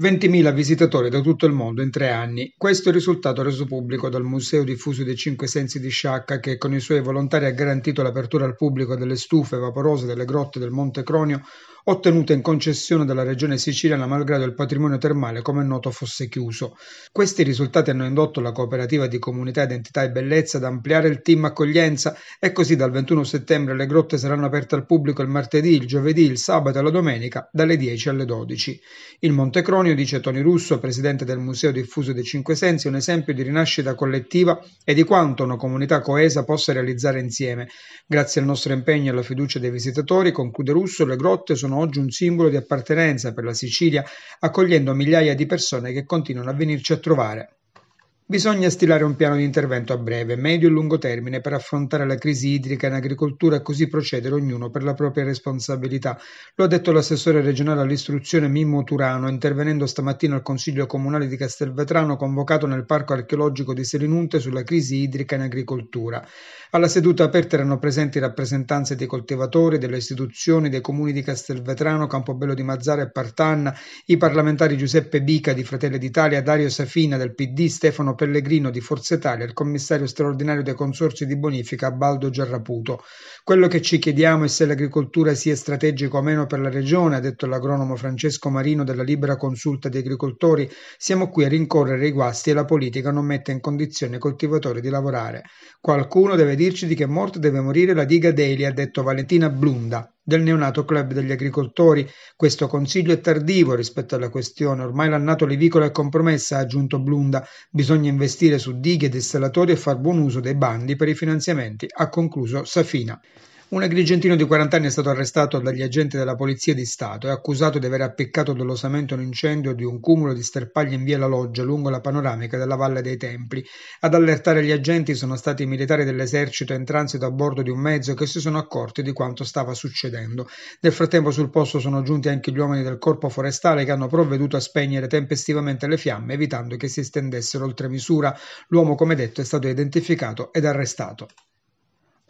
20.000 visitatori da tutto il mondo in tre anni, questo è il risultato reso pubblico dal Museo Diffuso dei Cinque Sensi di Sciacca che con i suoi volontari ha garantito l'apertura al pubblico delle stufe vaporose delle grotte del Monte Cronio ottenute in concessione dalla regione siciliana malgrado il patrimonio termale come è noto fosse chiuso. Questi risultati hanno indotto la cooperativa di comunità identità e bellezza ad ampliare il team accoglienza e così dal 21 settembre le grotte saranno aperte al pubblico il martedì, il giovedì, il sabato e la domenica dalle 10 alle 12. Il Monte Cronio patrimonio, dice Tony Russo, presidente del Museo Diffuso dei Cinque Sensi, è un esempio di rinascita collettiva e di quanto una comunità coesa possa realizzare insieme. Grazie al nostro impegno e alla fiducia dei visitatori, conclude Russo, le grotte sono oggi un simbolo di appartenenza per la Sicilia, accogliendo migliaia di persone che continuano a venirci a trovare. Bisogna stilare un piano di intervento a breve, medio e lungo termine per affrontare la crisi idrica in agricoltura e così procedere ognuno per la propria responsabilità. Lo ha detto l'assessore regionale all'istruzione Mimmo Turano, intervenendo stamattina al Consiglio Comunale di Castelvetrano convocato nel Parco archeologico di Selinunte sulla crisi idrica in agricoltura. Alla seduta aperta erano presenti rappresentanze dei coltivatori, delle istituzioni, dei comuni di Castelvetrano, Campobello di Mazzara e Partanna, i parlamentari Giuseppe Bica di Fratelli d'Italia, Dario Safina del PD, Stefano Pellegrino di Forza Italia, e il commissario straordinario dei consorsi di bonifica Baldo Giarraputo. Quello che ci chiediamo è se l'agricoltura sia strategica o meno per la regione, ha detto l'agronomo Francesco Marino della Libera Consulta di Agricoltori. Siamo qui a rincorrere i guasti e la politica non mette in condizione i coltivatori di lavorare. Qualcuno deve dirci di che morte deve morire la diga Daily, ha detto Valentina Blunda del neonato club degli agricoltori. Questo consiglio è tardivo rispetto alla questione, ormai l'annato levicola è compromessa, ha aggiunto Blunda. Bisogna investire su dighe, installatori e far buon uso dei bandi per i finanziamenti, ha concluso Safina. Un agrigentino di 40 anni è stato arrestato dagli agenti della Polizia di Stato e accusato di aver appiccato dolosamente un incendio di un cumulo di sterpagli in via La Loggia lungo la panoramica della Valle dei Templi. Ad allertare gli agenti sono stati i militari dell'esercito in transito a bordo di un mezzo che si sono accorti di quanto stava succedendo. Nel frattempo sul posto sono giunti anche gli uomini del corpo forestale che hanno provveduto a spegnere tempestivamente le fiamme evitando che si estendessero oltre misura. L'uomo, come detto, è stato identificato ed arrestato.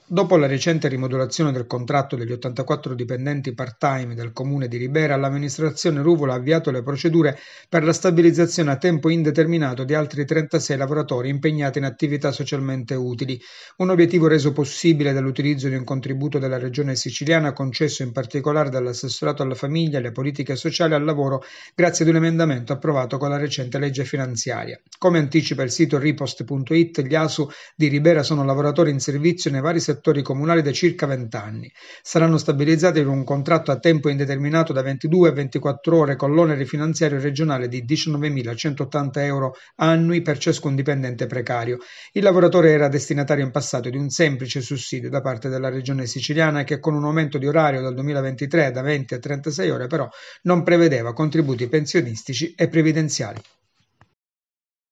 Dopo la recente rimodulazione del contratto degli 84 dipendenti part-time del comune di Ribera, l'amministrazione Ruvola ha avviato le procedure per la stabilizzazione a tempo indeterminato di altri 36 lavoratori impegnati in attività socialmente utili, un obiettivo reso possibile dall'utilizzo di un contributo della regione siciliana concesso in particolare dall'assessorato alla famiglia, alle politiche sociali e al lavoro grazie ad un emendamento approvato con la recente legge finanziaria. Come anticipa il sito ripost.it, gli ASU di Ribera sono lavoratori in servizio nei vari settori settori comunali da circa 20 anni. Saranno stabilizzate in un contratto a tempo indeterminato da 22 a 24 ore con l'onere finanziario regionale di 19.180 euro annui per ciascun dipendente precario. Il lavoratore era destinatario in passato di un semplice sussidio da parte della regione siciliana che con un aumento di orario dal 2023 da 20 a 36 ore però non prevedeva contributi pensionistici e previdenziali.